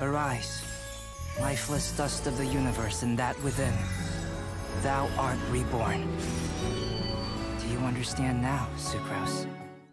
Arise, lifeless dust of the universe and that within. Thou art reborn. Do you understand now, Sucrose?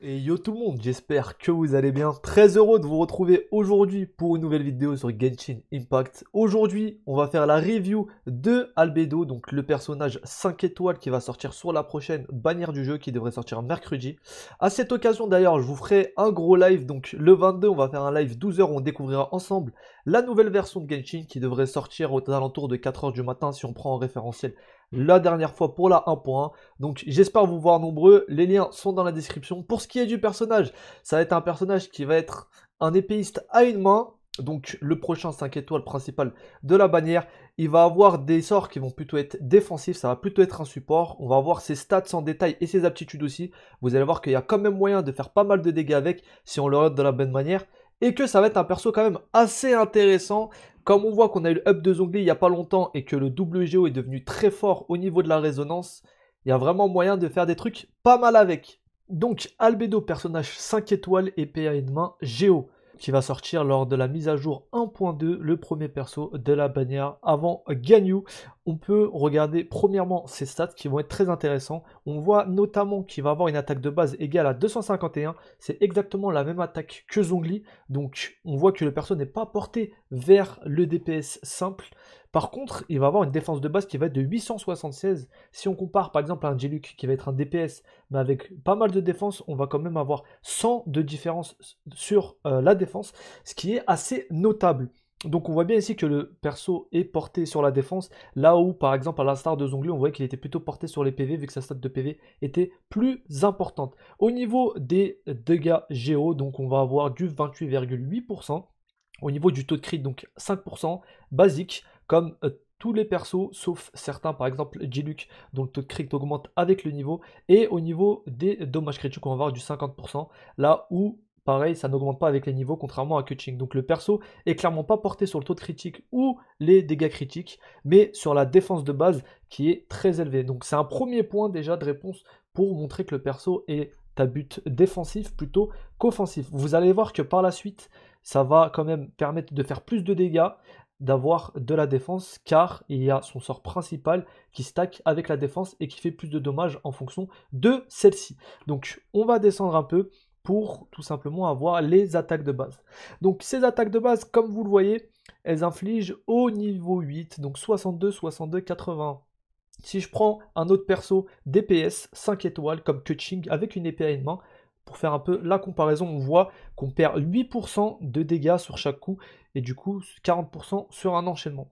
Et yo tout le monde, j'espère que vous allez bien. Très heureux de vous retrouver aujourd'hui pour une nouvelle vidéo sur Genshin Impact. Aujourd'hui, on va faire la review de Albedo, donc le personnage 5 étoiles qui va sortir sur la prochaine bannière du jeu qui devrait sortir mercredi. À cette occasion d'ailleurs, je vous ferai un gros live, donc le 22, on va faire un live 12h où on découvrira ensemble la nouvelle version de Genshin qui devrait sortir aux alentours de 4h du matin si on prend en référentiel la dernière fois pour la 1.1. Donc j'espère vous voir nombreux. Les liens sont dans la description. Pour ce qui est du personnage, ça va être un personnage qui va être un épéiste à une main. Donc le prochain 5 étoiles principal de la bannière, il va avoir des sorts qui vont plutôt être défensifs, ça va plutôt être un support. On va voir ses stats en détail et ses aptitudes aussi. Vous allez voir qu'il y a quand même moyen de faire pas mal de dégâts avec si on le rate de la bonne manière et que ça va être un perso quand même assez intéressant. Comme on voit qu'on a eu le up de Zhongli il n'y a pas longtemps et que le WGO est devenu très fort au niveau de la résonance, il y a vraiment moyen de faire des trucs pas mal avec. Donc Albedo, personnage 5 étoiles, et et de main, Géo qui va sortir lors de la mise à jour 1.2, le premier perso de la bannière avant Ganyu. On peut regarder premièrement ses stats qui vont être très intéressants. On voit notamment qu'il va avoir une attaque de base égale à 251. C'est exactement la même attaque que Zongli. Donc on voit que le perso n'est pas porté vers le DPS simple. Par contre, il va avoir une défense de base qui va être de 876. Si on compare par exemple à un Jeluc qui va être un DPS, mais avec pas mal de défense, on va quand même avoir 100 de différence sur euh, la défense, ce qui est assez notable. Donc on voit bien ici que le perso est porté sur la défense, là où par exemple à l'instar de Zongli, on voyait qu'il était plutôt porté sur les PV vu que sa stat de PV était plus importante. Au niveau des dégâts géo, donc on va avoir du 28,8%, au niveau du taux de crit donc 5%, basique, comme euh, tous les persos, sauf certains, par exemple J-Luke, dont le taux de crit augmente avec le niveau, et au niveau des dommages critiques, on va voir du 50%, là où pareil, ça n'augmente pas avec les niveaux, contrairement à Kuching. Donc le perso est clairement pas porté sur le taux de critique ou les dégâts critiques, mais sur la défense de base qui est très élevée. Donc c'est un premier point déjà de réponse pour montrer que le perso est à but défensif plutôt qu'offensif. Vous allez voir que par la suite, ça va quand même permettre de faire plus de dégâts, d'avoir de la défense car il y a son sort principal qui stack avec la défense et qui fait plus de dommages en fonction de celle-ci. Donc on va descendre un peu pour tout simplement avoir les attaques de base. Donc ces attaques de base, comme vous le voyez, elles infligent au niveau 8, donc 62, 62, 80. Si je prends un autre perso DPS 5 étoiles comme Cutching avec une épée à une main, pour faire un peu la comparaison, on voit qu'on perd 8% de dégâts sur chaque coup et du coup 40% sur un enchaînement.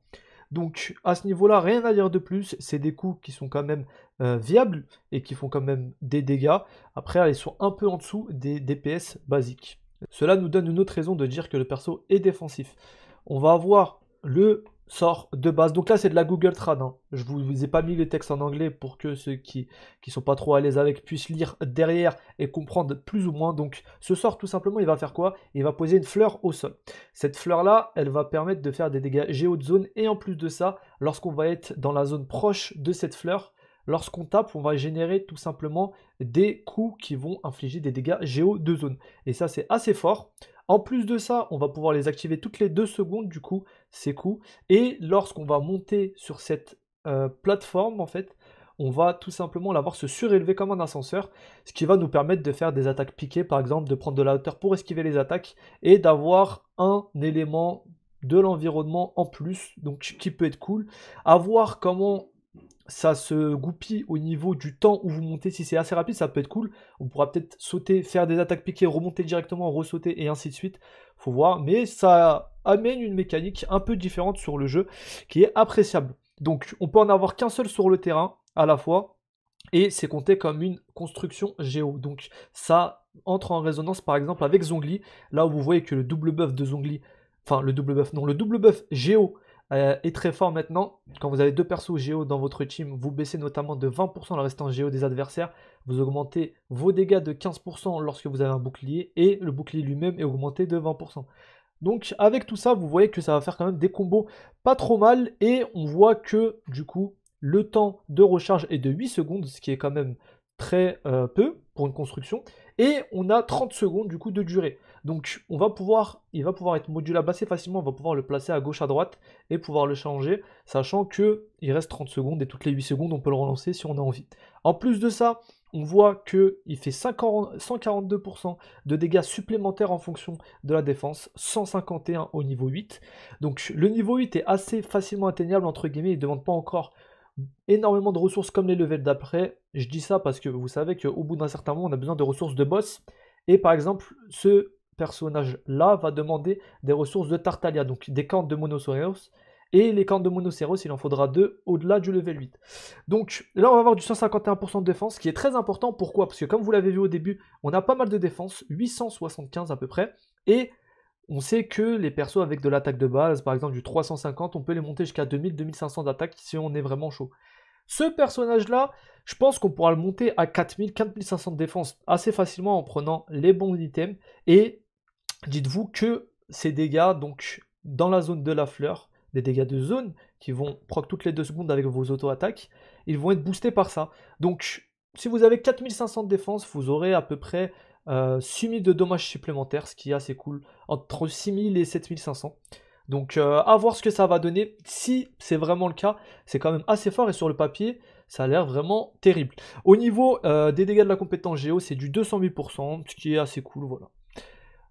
Donc à ce niveau-là, rien à dire de plus. C'est des coups qui sont quand même euh, viables et qui font quand même des dégâts. Après, elles sont un peu en dessous des DPS basiques. Cela nous donne une autre raison de dire que le perso est défensif. On va avoir le sort de base. Donc là, c'est de la Google Trad. Hein. Je vous, vous, ai pas mis les textes en anglais pour que ceux qui ne sont pas trop à l'aise avec puissent lire derrière et comprendre plus ou moins. Donc ce sort, tout simplement, il va faire quoi Il va poser une fleur au sol. Cette fleur-là, elle va permettre de faire des dégâts géo de zone. Et en plus de ça, lorsqu'on va être dans la zone proche de cette fleur, lorsqu'on tape, on va générer tout simplement des coups qui vont infliger des dégâts géo de zone. Et ça, c'est assez fort. En plus de ça, on va pouvoir les activer toutes les deux secondes. Du coup, ses coups, Et lorsqu'on va monter sur cette euh, plateforme, en fait, on va tout simplement l'avoir se surélever comme un ascenseur, ce qui va nous permettre de faire des attaques piquées, par exemple, de prendre de la hauteur pour esquiver les attaques et d'avoir un élément de l'environnement en plus, donc qui peut être cool. À voir comment ça se goupille au niveau du temps où vous montez. Si c'est assez rapide, ça peut être cool. On pourra peut-être sauter, faire des attaques piquées, remonter directement, ressauter et ainsi de suite. Faut voir. Mais ça amène une mécanique un peu différente sur le jeu qui est appréciable. Donc on peut en avoir qu'un seul sur le terrain à la fois et c'est compté comme une construction géo. Donc ça entre en résonance par exemple avec Zongli, là où vous voyez que le double buff de Zongli, enfin le double buff, non, le double buff géo euh, est très fort maintenant. Quand vous avez deux persos géo dans votre team, vous baissez notamment de 20% la restant géo des adversaires, vous augmentez vos dégâts de 15% lorsque vous avez un bouclier et le bouclier lui-même est augmenté de 20%. Donc avec tout ça, vous voyez que ça va faire quand même des combos pas trop mal et on voit que du coup, le temps de recharge est de 8 secondes, ce qui est quand même très euh, peu pour une construction et on a 30 secondes du coup de durée. Donc on va pouvoir, il va pouvoir être modulable assez facilement, on va pouvoir le placer à gauche à droite et pouvoir le changer, sachant que il reste 30 secondes et toutes les 8 secondes on peut le relancer si on a envie. En plus de ça, on voit qu'il fait 142% de dégâts supplémentaires en fonction de la défense, 151 au niveau 8. Donc le niveau 8 est assez facilement atteignable, entre guillemets, il ne demande pas encore énormément de ressources comme les levels d'après. Je dis ça parce que vous savez qu'au bout d'un certain moment, on a besoin de ressources de boss. Et par exemple, ce personnage-là va demander des ressources de Tartalia, donc des camps de Monosaurus et les camps de monocéros, il en faudra deux au-delà du level 8. Donc là, on va avoir du 151% de défense, qui est très important. Pourquoi Parce que comme vous l'avez vu au début, on a pas mal de défense, 875 à peu près, et on sait que les persos avec de l'attaque de base, par exemple du 350, on peut les monter jusqu'à 2000-2500 d'attaque si on est vraiment chaud. Ce personnage-là, je pense qu'on pourra le monter à 4000-4500 de défense assez facilement en prenant les bons items. Et dites-vous que ces dégâts, donc dans la zone de la fleur, des dégâts de zone qui vont proc toutes les deux secondes avec vos auto-attaques, ils vont être boostés par ça. Donc si vous avez 4500 de défense, vous aurez à peu près 6000 euh, de dommages supplémentaires, ce qui est assez cool, entre 6000 et 7500. Donc euh, à voir ce que ça va donner, si c'est vraiment le cas, c'est quand même assez fort et sur le papier, ça a l'air vraiment terrible. Au niveau euh, des dégâts de la compétence Géo, c'est du 208%, ce qui est assez cool, voilà.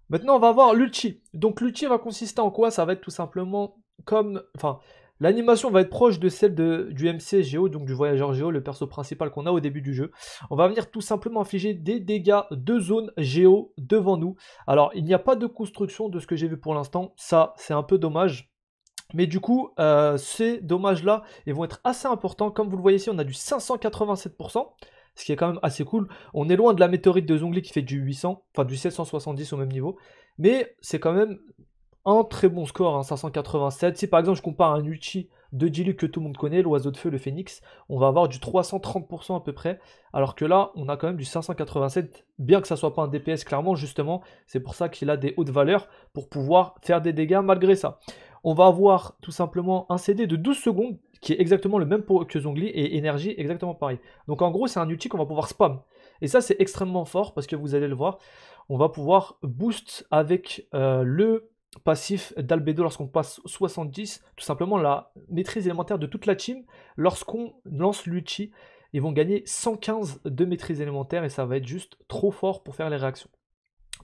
Maintenant, on va voir l'ulti. Donc l'ulti va consister en quoi Ça va être tout simplement comme. Enfin, l'animation va être proche de celle de, du MC Géo, donc du voyageur Géo, le perso principal qu'on a au début du jeu. On va venir tout simplement infliger des dégâts de zone Géo devant nous. Alors, il n'y a pas de construction de ce que j'ai vu pour l'instant. Ça, c'est un peu dommage. Mais du coup, euh, ces dommages-là, ils vont être assez importants. Comme vous le voyez ici, on a du 587%, ce qui est quand même assez cool. On est loin de la météorite de Zongli qui fait du 800, enfin du 770 au même niveau. Mais c'est quand même un très bon score, 587. Hein, si par exemple je compare un Uchi de Diluc que tout le monde connaît, l'oiseau de feu, le phénix, on va avoir du 330% à peu près, alors que là, on a quand même du 587, bien que ça soit pas un DPS clairement, justement, c'est pour ça qu'il a des hautes valeurs pour pouvoir faire des dégâts malgré ça. On va avoir tout simplement un CD de 12 secondes, qui est exactement le même pour que Zongli, et énergie exactement pareil. Donc en gros, c'est un outil qu'on va pouvoir spam. Et ça, c'est extrêmement fort, parce que vous allez le voir, on va pouvoir boost avec euh, le passif d'Albedo lorsqu'on passe 70, tout simplement la maîtrise élémentaire de toute la team. Lorsqu'on lance l'Uchi, ils vont gagner 115 de maîtrise élémentaire et ça va être juste trop fort pour faire les réactions.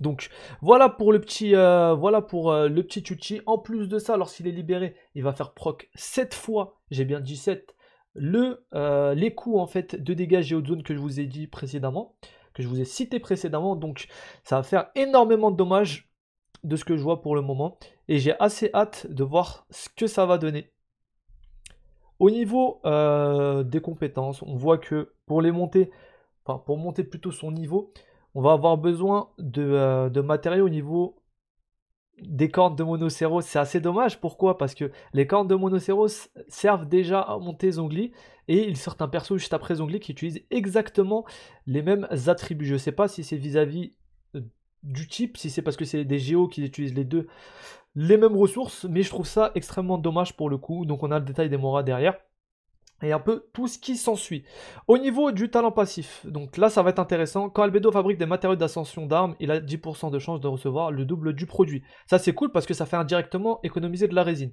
Donc voilà pour le petit euh, voilà pour euh, le petit Chuchi. En plus de ça, lorsqu'il est libéré, il va faire proc 7 fois, j'ai bien dit 7, le, euh, les coups en fait de dégâts zone que je vous ai dit précédemment, que je vous ai cité précédemment. Donc ça va faire énormément de dommages de ce que je vois pour le moment. Et j'ai assez hâte de voir ce que ça va donner. Au niveau euh, des compétences, on voit que pour les monter, enfin pour monter plutôt son niveau, on va avoir besoin de, euh, matériaux au niveau des cornes de monocéros. C'est assez dommage. Pourquoi Parce que les cornes de monocéros servent déjà à monter Zongli et ils sortent un perso juste après Zongli qui utilise exactement les mêmes attributs. Je ne sais pas si c'est vis-à-vis du type, si c'est parce que c'est des géos qui utilisent les deux, les mêmes ressources, mais je trouve ça extrêmement dommage pour le coup. Donc on a le détail des moras derrière. Et un peu tout ce qui s'ensuit. Au niveau du talent passif, donc là ça va être intéressant. Quand Albedo fabrique des matériaux d'ascension d'armes, il a 10% de chance de recevoir le double du produit. Ça c'est cool parce que ça fait indirectement économiser de la résine.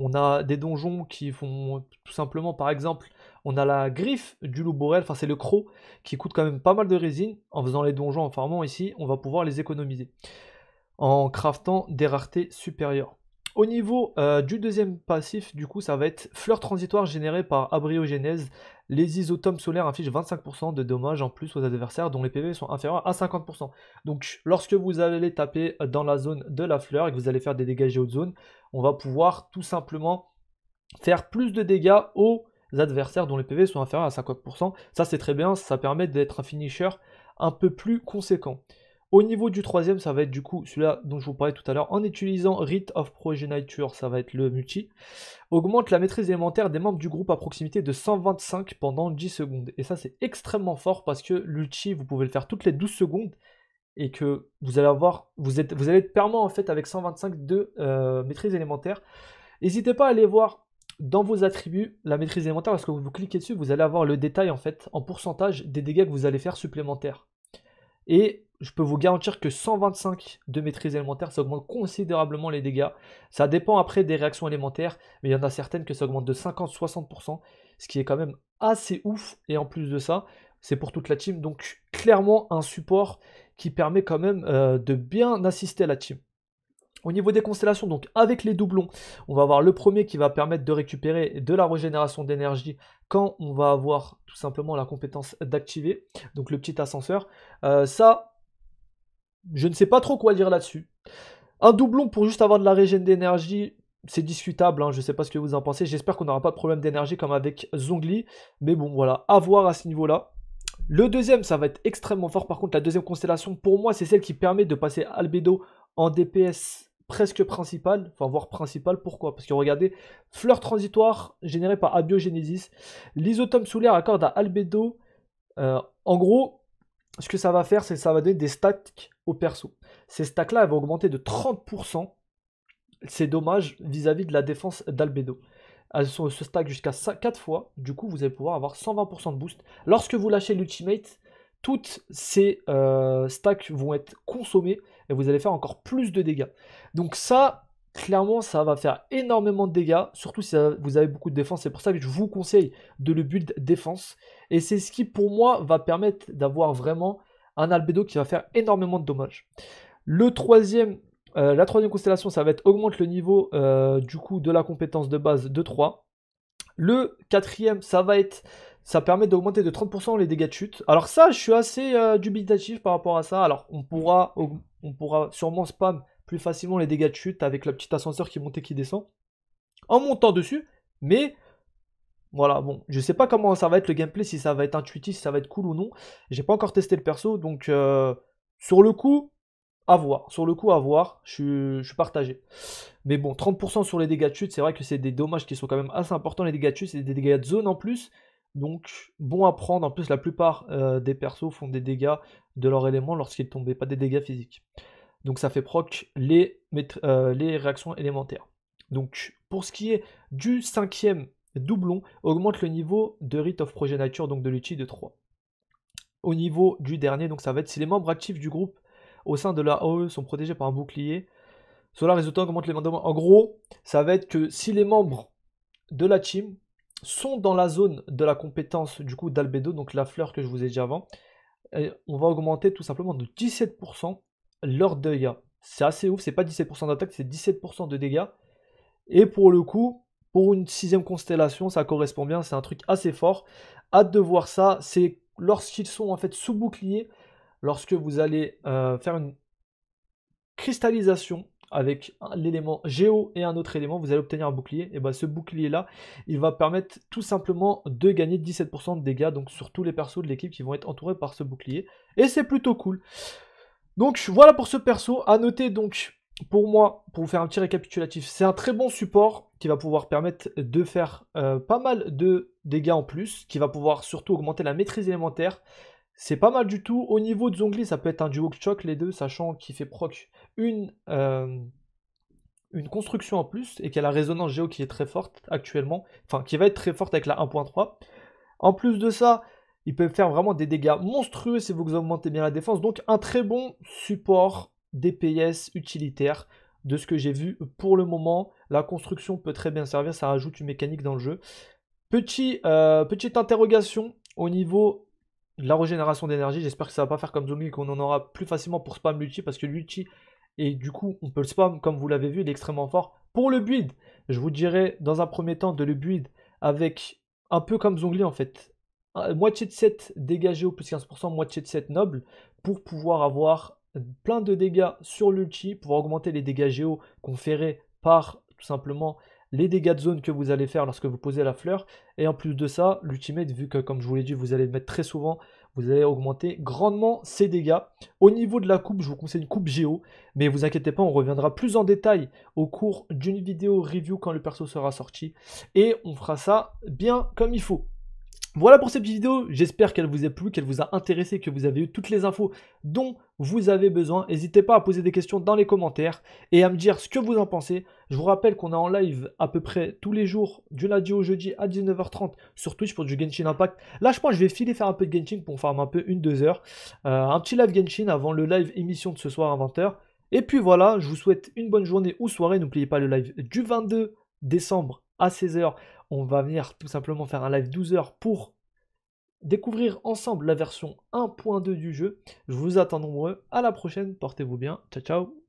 On a des donjons qui font tout simplement par exemple on a la griffe du loup borel enfin c'est le croc, qui coûte quand même pas mal de résine. En faisant les donjons en farmant ici, on va pouvoir les économiser. En craftant des raretés supérieures. Au niveau euh, du deuxième passif, du coup, ça va être fleur transitoire générée par abriogénèse. Les isotomes solaires infligent 25% de dommages en plus aux adversaires dont les PV sont inférieurs à 50%. Donc lorsque vous allez taper dans la zone de la fleur et que vous allez faire des dégâts zone, on va pouvoir tout simplement faire plus de dégâts aux adversaires dont les PV sont inférieurs à 50%. Ça, c'est très bien, ça permet d'être un finisher un peu plus conséquent. Au niveau du troisième, ça va être du coup celui-là dont je vous parlais tout à l'heure. En utilisant Rite of Progeniture, ça va être le multi. Augmente la maîtrise élémentaire des membres du groupe à proximité de 125 pendant 10 secondes. Et ça, c'est extrêmement fort parce que l'ulti, vous pouvez le faire toutes les 12 secondes et que vous allez avoir, vous, êtes, vous allez être permanent en fait avec 125 de euh, maîtrise élémentaire. N'hésitez pas à aller voir dans vos attributs, la maîtrise élémentaire, lorsque vous cliquez dessus, vous allez avoir le détail en fait en pourcentage des dégâts que vous allez faire supplémentaires. Et je peux vous garantir que 125 de maîtrise élémentaire, ça augmente considérablement les dégâts. Ça dépend après des réactions élémentaires, mais il y en a certaines que ça augmente de 50-60%, ce qui est quand même assez ouf. Et en plus de ça, c'est pour toute la team. Donc clairement un support qui permet quand même euh, de bien assister à la team. Au niveau des constellations, donc avec les doublons, on va avoir le premier qui va permettre de récupérer de la régénération d'énergie quand on va avoir tout simplement la compétence d'activer, donc le petit ascenseur. Euh, ça, je ne sais pas trop quoi dire là-dessus. Un doublon pour juste avoir de la régène d'énergie, c'est discutable, hein, je ne sais pas ce que vous en pensez. J'espère qu'on n'aura pas de problème d'énergie comme avec Zongli, mais bon voilà, à voir à ce niveau-là. Le deuxième, ça va être extrêmement fort. Par contre, la deuxième constellation, pour moi, c'est celle qui permet de passer Albedo en DPS presque principal, enfin voire principal, pourquoi Parce que regardez, fleur transitoire générée par abiogenesis, l'isotome solaire accorde à albedo. Euh, en gros, ce que ça va faire, c'est que ça va donner des stacks au perso. Ces stacks-là, elles vont augmenter de 30%, c'est dommage, vis-à-vis de la défense d'albedo. Elles sont, ce stack jusqu'à 4 fois, du coup vous allez pouvoir avoir 120% de boost. Lorsque vous lâchez l'ultimate, toutes ces euh, stacks vont être consommées et vous allez faire encore plus de dégâts. Donc ça, clairement, ça va faire énormément de dégâts, surtout si vous avez beaucoup de défense. C'est pour ça que je vous conseille de le build défense. Et c'est ce qui, pour moi, va permettre d'avoir vraiment un Albedo qui va faire énormément de dommages. Le troisième, euh, la troisième constellation, ça va être augmente le niveau euh, du coup de la compétence de base de 3. Le quatrième, ça va être ça permet d'augmenter de 30% les dégâts de chute. Alors ça, je suis assez euh, dubitatif par rapport à ça. Alors on pourra, on pourra sûrement spam plus facilement les dégâts de chute avec le petit ascenseur qui monte et qui descend. En montant dessus, mais voilà, bon, je sais pas comment ça va être le gameplay, si ça va être intuitif, si ça va être cool ou non. J'ai pas encore testé le perso, donc euh, sur le coup, à voir. Sur le coup, à voir, je, je suis partagé. Mais bon, 30% sur les dégâts de chute, c'est vrai que c'est des dommages qui sont quand même assez importants, les dégâts de chute, c'est des dégâts de zone en plus. Donc bon à prendre, en plus la plupart euh, des persos font des dégâts de leur élément lorsqu'ils tombaient, pas des dégâts physiques. Donc ça fait proc les, euh, les réactions élémentaires. Donc pour ce qui est du cinquième doublon, augmente le niveau de Rite of Progenature, donc de Luchi de 3. Au niveau du dernier, donc ça va être si les membres actifs du groupe au sein de la AOE sont protégés par un bouclier, cela résultant augmente les mandements. En gros, ça va être que si les membres de la team sont dans la zone de la compétence du coup d'albédo, donc la fleur que je vous ai dit avant, on va augmenter tout simplement de 17% leur dégâts. C'est assez ouf, c'est pas 17% d'attaque, c'est 17% de dégâts. Et pour le coup, pour une sixième constellation, ça correspond bien, c'est un truc assez fort. Hâte de voir ça, c'est lorsqu'ils sont en fait sous bouclier, lorsque vous allez euh, faire une cristallisation avec l'élément géo et un autre élément, vous allez obtenir un bouclier. Et bah ce bouclier là, il va permettre tout simplement de gagner 17% de dégâts, donc sur tous les persos de l'équipe qui vont être entourés par ce bouclier. Et c'est plutôt cool. Donc voilà pour ce perso. À noter donc pour moi, pour vous faire un petit récapitulatif, c'est un très bon support qui va pouvoir permettre de faire euh, pas mal de dégâts en plus, qui va pouvoir surtout augmenter la maîtrise élémentaire, c'est pas mal du tout. Au niveau de Zongli, ça peut être un duo choc les deux, sachant qu'il fait proc une, euh, une construction en plus et qu'il a la résonance géo qui est très forte actuellement, enfin qui va être très forte avec la 1.3. En plus de ça, il peut faire vraiment des dégâts monstrueux si vous augmentez bien la défense. Donc un très bon support DPS utilitaire de ce que j'ai vu pour le moment. La construction peut très bien servir, ça rajoute une mécanique dans le jeu. Petit, euh, petite interrogation au niveau la régénération d'énergie. J'espère que ça va pas faire comme Zongli qu'on en aura plus facilement pour spam l'ulti parce que l'ulti et du coup on peut le spam comme vous l'avez vu, il est extrêmement fort. Pour le build, je vous dirais dans un premier temps de le build avec un peu comme Zongli en fait. Moitié de 7 dégagé au plus 15%, moitié de 7 noble pour pouvoir avoir plein de dégâts sur l'ulti, pouvoir augmenter les dégâts géo conférés par tout simplement les dégâts de zone que vous allez faire lorsque vous posez la fleur. Et en plus de ça, l'ultimate, vu que comme je vous l'ai dit, vous allez le mettre très souvent, vous allez augmenter grandement ses dégâts. Au niveau de la coupe, je vous conseille une coupe géo, mais vous inquiétez pas, on reviendra plus en détail au cours d'une vidéo review quand le perso sera sorti. Et on fera ça bien comme il faut. Voilà pour cette petite vidéo, j'espère qu'elle vous a plu, qu'elle vous a intéressé, que vous avez eu toutes les infos dont vous avez besoin. N'hésitez pas à poser des questions dans les commentaires et à me dire ce que vous en pensez. Je vous rappelle qu'on est en live à peu près tous les jours, du lundi au jeudi à 19h30 sur Twitch pour du Genshin Impact. Là, je pense que je vais filer faire un peu de Genshin pour faire un peu une, deux heures. Euh, un petit live Genshin avant le live émission de ce soir à 20h. Et puis voilà, je vous souhaite une bonne journée ou soirée. N'oubliez pas le live du 22 décembre à 16h on va venir tout simplement faire un live 12 heures pour découvrir ensemble la version 1.2 du jeu. Je vous attends nombreux. À la prochaine. Portez-vous bien. Ciao, ciao.